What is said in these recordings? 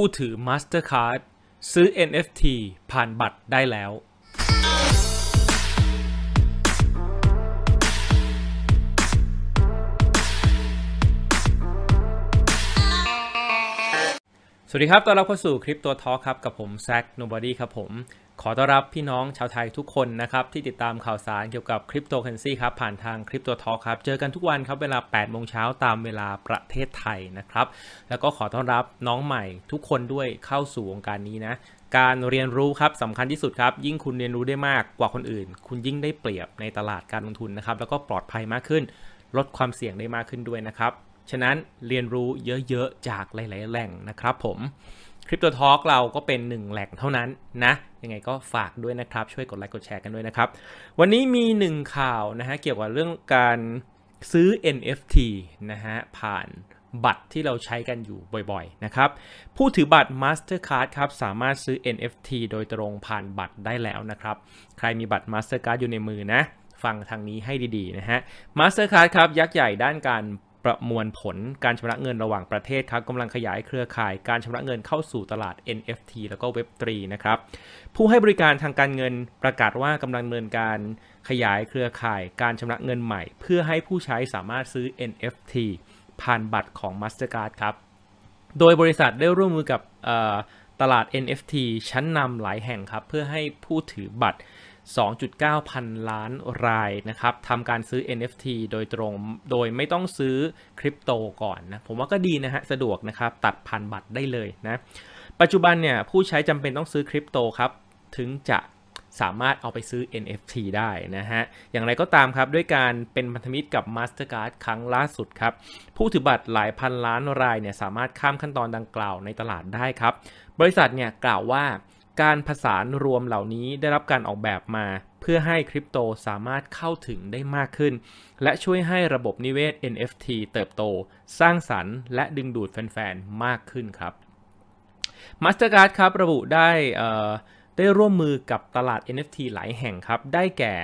ผู้ถือ Mastercard ซื้อ NFT ผ่านบัตรได้แล้ว สวัสดีครับตอนรับเข้าสู่คลิปตัวทอครับ กับผมแซคโนบอดี้ครับผมขอต้อนรับพี่น้องชาวไทยทุกคนนะครับที่ติดตามข่าวสารเกี่ยวกับคริปโตเคอเรนซีครับผ่านทางคริปโตทอครับเจอกันทุกวันครับเวลา8โมงเช้าตามเวลาประเทศไทยนะครับแล้วก็ขอต้อนรับน้องใหม่ทุกคนด้วยเข้าสู่วงการนี้นะการเรียนรู้ครับสำคัญที่สุดครับ ยิ่งคุณเรียนรู้ได้มากกว่าคนอื่น คุณยิ่งได้เปรียบในตลาดการลงทุนนะครับแล้วก็ปลอดภัยมากขึ้นลดความเสี่ยงได้มากขึ้นด้วยนะครับฉะนั้นเรียนรู้เยอะๆจากหลาย ๆ แหล่งนะครับ ผมคริปโตทอล์กเราก็เป็นหนึ่งแหล่งเท่านั้นนะยังไงก็ฝากด้วยนะครับ ช่วยกดไลค์กดแชร์กันด้วยนะครับ วันนี้มีหนึ่งข่าวนะฮะเกี่ยวกับเรื่องการซื้อ NFT นะฮะผ่านบัตรที่เราใช้กันอยู่บ่อยๆนะครับ ผู้ถือบัตร Mastercard ครับสามารถซื้อ NFT โดยตรงผ่านบัตรได้แล้วนะครับ ใครมีบัตร Mastercard อยู่ในมือนะฟังทางนี้ให้ดีๆนะฮะ Mastercard ครับยักษ์ใหญ่ด้านการประมวลผลการชำระเงินระหว่างประเทศครับกำลังขยายเครือข่าย การชำระเงินเข้าสู่ตลาด NFT แล้วก็ Web3 นะครับผู้ให้บริการทางการเงินประกาศว่ากำลังดำเนินการขยายเครือข่าย การชำระเงินใหม่ เพื่อให้ผู้ใช้สามารถซื้อ NFT ผ่านบัตรของ Mastercard ครับโดยบริษัทได้ร่วมมือกับตลาด NFT ชั้นนำหลายแห่งครับเพื่อให้ผู้ถือบัตร2.9 พันล้านรายนะครับทำการซื้อ NFT โดยตรงโดยไม่ต้องซื้อคริปโตก่อนนะผมว่าก็ดีนะฮะสะดวกนะครับตัดผ่านบัตรได้เลยนะปัจจุบันเนี่ยผู้ใช้จำเป็นต้องซื้อคริปโตครับถึงจะสามารถเอาไปซื้อ NFT ได้นะฮะอย่างไรก็ตามครับด้วยการเป็นพันธมิตรกับ Mastercard ครั้งล่าสุดครับผู้ถือบัตรหลายพันล้านรายเนี่ยสามารถข้ามขั้นตอนดังกล่าวในตลาดได้ครับบริษัทเนี่ยกล่าวว่าการผสานรวมเหล่านี้ได้รับการออกแบบมาเพื่อให้คริปโตสามารถเข้าถึงได้มากขึ้น และช่วยให้ระบบนิเวศ NFT เติบโต สร้างสรรค์และดึงดูดแฟนๆ มากขึ้นครับ Mastercard ครับระบุได้ได้ร่วมมือกับตลาด NFT หลายแห่งครับ ได้แก่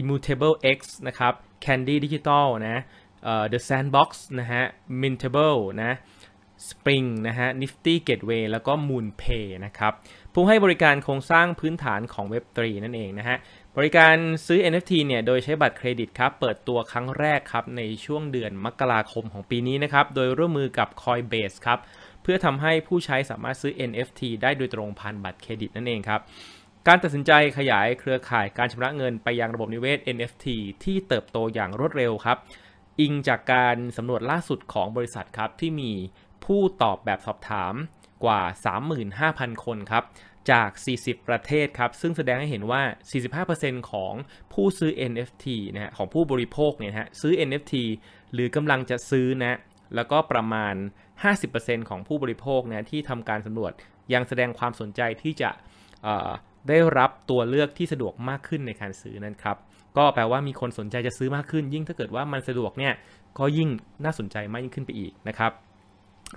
Immutable X นะครับ Candy Digital นะ The Sandbox นะฮะ Mintable นะ Spring นะฮะ Nifty Gateway แล้วก็ MoonPay นะครับผู้ให้บริการโครงสร้างพื้นฐานของเ w e ร3นั่นเองนะฮะบริการซื้อ NFT เนี่ยโดยใช้บัตรเครดิตครับเปิดตัวครั้งแรกครับในช่วงเดือนมกราคมของปีนี้นะครับโดยร่วมมือกับ Coinbase ครับเพื่อทำให้ผู้ใช้สามารถซื้อ NFT ได้โดยตรงผ่านบัตรเครดิต นั่นเองครับการตัดสินใจขยายเครือข่ายการชำระเงินไปยังระบบนิเวศ NFT ที่เติบโตอย่างรวดเร็วครับ อิงจากการสำรวจล่าสุดของบริษัทครับที่มีผู้ตอบแบบสอบถามกว่า 35,000 คนครับจาก 40 ประเทศครับ ซึ่งแสดงให้เห็นว่า 45%ของผู้ซื้อ NFT นะฮะของผู้บริโภคเนี่ยฮะซื้อ NFT หรือกำลังจะซื้อนะแล้วก็ประมาณ 50%ของผู้บริโภคนะที่ทำการสำรวจยังแสดงความสนใจที่จะได้รับตัวเลือกที่สะดวกมากขึ้นในการซื้อนั่นครับ ก็แปลว่ามีคนสนใจจะซื้อมากขึ้น ยิ่งถ้าเกิดว่ามันสะดวกเนี่ยก็ยิ่งน่าสนใจมากยิ่งขึ้นไปอีกนะครับ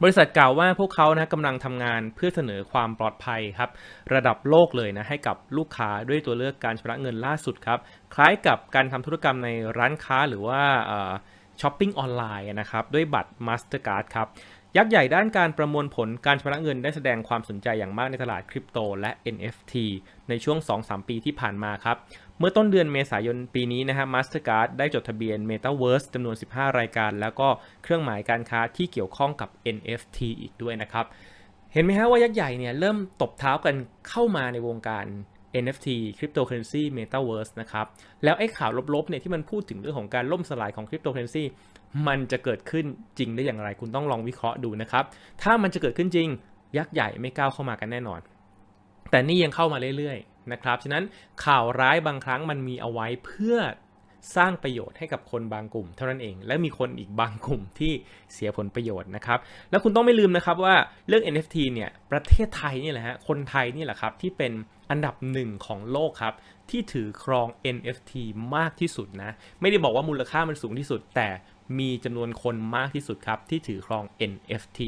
บริษัทกล่าวว่าพวกเขานะกำลังทำงานเพื่อเสนอความปลอดภัยครับ ระดับโลกเลยนะให้กับลูกค้าด้วยตัวเลือกการชำระเงินล่าสุดครับ คล้ายกับการทำธุรกรรมในร้านค้าหรือว่าช้อปปิ้งออนไลน์นะครับด้วยบัตร Mastercard ครับยักษ์ใหญ่ด้านการประมวลผลการชำระเงินได้แสดงความสนใจอย่างมากในตลาดคริปโตและ NFT ในช่วง 2-3 ปีที่ผ่านมาครับเมื่อต้นเดือนเมษายนปีนี้นะฮะ Mastercard ได้จดทะเบียน Metaverse จำนวน 15 รายการแล้วก็เครื่องหมายการค้าที่เกี่ยวข้องกับ NFT อีกด้วยนะครับเห็นไหมฮะว่ายักษ์ใหญ่เนี่ยเริ่มตบเท้ากันเข้ามาในวงการ NFT Cryptocurrency Metaverse นะครับ แล้วไอ้ข่าวลบๆเนี่ยที่มันพูดถึงเรื่องของการล่มสลายของ Cryptocurrency มันจะเกิดขึ้นจริงได้อย่างไร คุณต้องลองวิเคราะห์ดูนะครับ ถ้ามันจะเกิดขึ้นจริง ยักษ์ใหญ่ไม่ก้าวเข้ามากันแน่นอน แต่นี่ยังเข้ามาเรื่อยๆนะครับ ฉะนั้นข่าวร้ายบางครั้งมันมีเอาไว้เพื่อสร้างประโยชน์ให้กับคนบางกลุ่มเท่านั้นเอง และมีคนอีกบางกลุ่มที่เสียผลประโยชน์นะครับแล้วคุณต้องไม่ลืมนะครับว่าเรื่อง NFT เนี่ยประเทศไทยนี่แหละฮะ คนไทยนี่แหละครับที่เป็นอันดับหนึ่งของโลกครับ ที่ถือครอง NFT มากที่สุดนะ ไม่ได้บอกว่ามูลค่ามันสูงที่สุด แต่มีจำนวนคนมากที่สุดครับ ที่ถือครอง NFT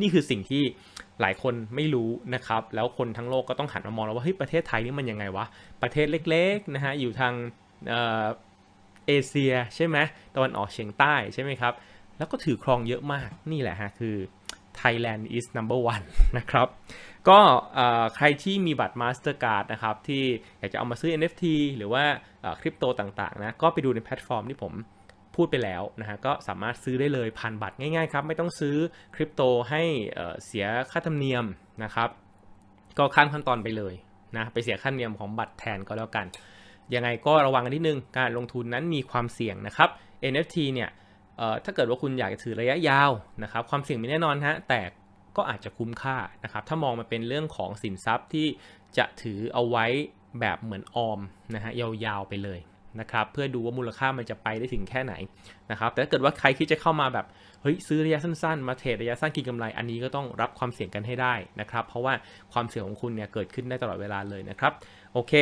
นี่คือสิ่งที่หลายคนไม่รู้นะครับแล้วคนทั้งโลกก็ต้องหันมามองแล้วว่าเฮ้ยประเทศไทยนี่มันยังไงวะ ประเทศเล็กๆนะฮะอยู่ทางเอเอเชียใช่ไหมตะวันออกเฉียงใต้ใช่ไหมครับแล้วก็ถือครองเยอะมากนี่แหละฮะคือ Thailand is number one นะครับก็ใครที่มีบัตร Mastercard นะครับที่อยากจะเอามาซื้อ NFT หรือว่าคริปโตต่างๆนะก็ไปดูในแพลตฟอร์มที่ผมพูดไปแล้วนะฮะก็สามารถซื้อได้เลยผ่านบัตรง่ายๆครับไม่ต้องซื้อคริปโตให้เสียค่าธรรมเนียมนะครับก็ข้ามขั้นตอนไปเลยนะไปเสียค่าธรรมเนียมของบัตรแทนก็แล้วกัน ยังไงก็ระวังกันนิดนึง การลงทุนนั้นมีความเสี่ยงนะครับ NFT เนี่ยถ้าเกิดว่าคุณอยากจะถือระยะยาวนะครับความเสี่ยงมีแน่นอนฮะแต่ก็อาจจะคุ้มค่านะครับถ้ามองมาเป็นเรื่องของสินทรัพย์ที่จะถือเอาไว้แบบเหมือนออมนะฮะยาวๆไปเลยนะครับเพื่อดูว่ามูลค่ามันจะไปได้ถึงแค่ไหนนะครับแต่ถ้าเกิดว่าใครคิดจะเข้ามาแบบเฮ้ยซื้อระยะสั้น ๆ มาเทรดระยะสั้นกินกำไร อันนี้ก็ต้องรับความเสี่ยงกันให้ได้นะครับ เพราะว่าความเสี่ยงของคุณเนี่ยเกิดขึ้นได้ตลอดเวลาเลยนะครับโอเค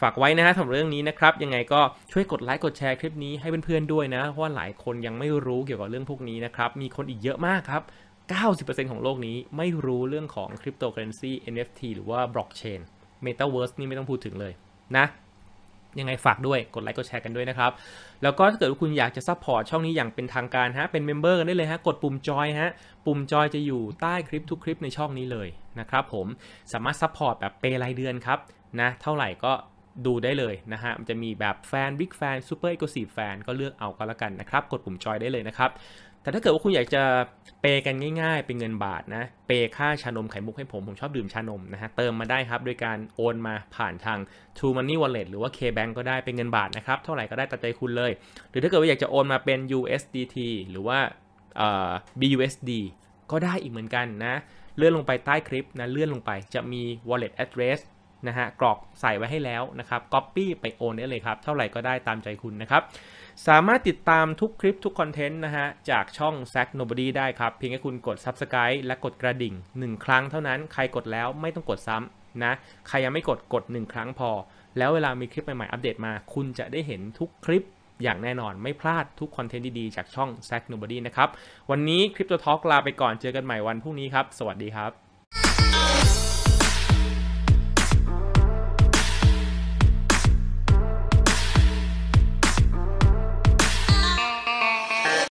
ฝากไว้นะฮะสำหรับเรื่องนี้นะครับ ยังไงก็ช่วยกดไลค์กดแชร์คลิปนี้ให้เพื่อนๆด้วยนะ เพราะว่าหลายคนยังไม่รู้เกี่ยวกับเรื่องพวกนี้นะครับ มีคนอีกเยอะมากครับ90%ของโลกนี้ไม่รู้เรื่องของคริปโตเคอเรนซี NFT หรือว่าบล็อกเชนเมตาเวิร์สนี่ไม่ต้องพูดถึงเลยนะยังไงฝากด้วยกดไลค์กดแชร์กันด้วยนะครับ แล้วก็ถ้าเกิดว่าคุณอยากจะซัพพอร์ตช่องนี้อย่างเป็นทางการฮะ เป็นเมมเบอร์กันได้เลยฮะ กดปุ่มจอยฮะ ปุ่มจอยจะอยู่ใต้คลิปทุกคลิปในช่องนี้เลยนะครับผมสามารถซัพพอร์ตแบบเปรายเดือนครับ นะ เท่าไหร่ก็ดูได้เลยนะฮะมันจะมีแบบแฟนบิ๊กแฟนซูเปอร์เอ็กซ์คลูซีฟแฟน ก็เลือกเอาก็แล้วกันนะครับ กดปุ่มจอยได้เลยนะครับแต่ถ้าเกิดว่าคุณอยากจะเปกันง่ายๆเป็นเงินบาทนะเปค่าชานมไข่มุกให้ผม ผมชอบดื่มชานมนะฮะเติมมาได้ครับโดยการโอน มาผ่านทาง True Money Wallet หรือว่า KBank ก็ได้เป็นเงินบาทนะครับเท่าไหร่ก็ได้ตัดใจคุณเลย หรือถ้าเกิดว่าอยากจะโอนมาเป็น USDT หรือว่า BUSD ก็ได้อีกเหมือนกันนะเลื่อนลงไปใต้คลิปนะเลื่อนลงไปจะมี wallet address นะฮะกรอกใส่ไว้ให้แล้วนะครับก๊อปปี้ไปโอนได้เลยครับ เท่าไหร่ก็ได้ตามใจคุณนะครับ สามารถติดตามทุกคลิปทุกคอนเทนต์นะฮะจากช่อง s a c k Nobody ได้ครับ เพียงแค่คุณกด Subscribe และกดกระดิ่ง 1 ครั้งเท่านั้น ใครกดแล้วไม่ต้องกดซ้ำนะใครยังไม่กดกด 1 ครั้งพอ แล้วเวลามีคลิปใหม่ๆ อัปเดตมา คุณจะได้เห็นทุกคลิปอย่างแน่นอนไม่พลาดทุกคอนเทนต์ดีๆจากช่อง s a c k Nobody นะครับวันนี้คลิปตัวทอล์กลาไปก่อนเจอกันใหม่วันพรุ่งนี้ครับสวัสดีครับ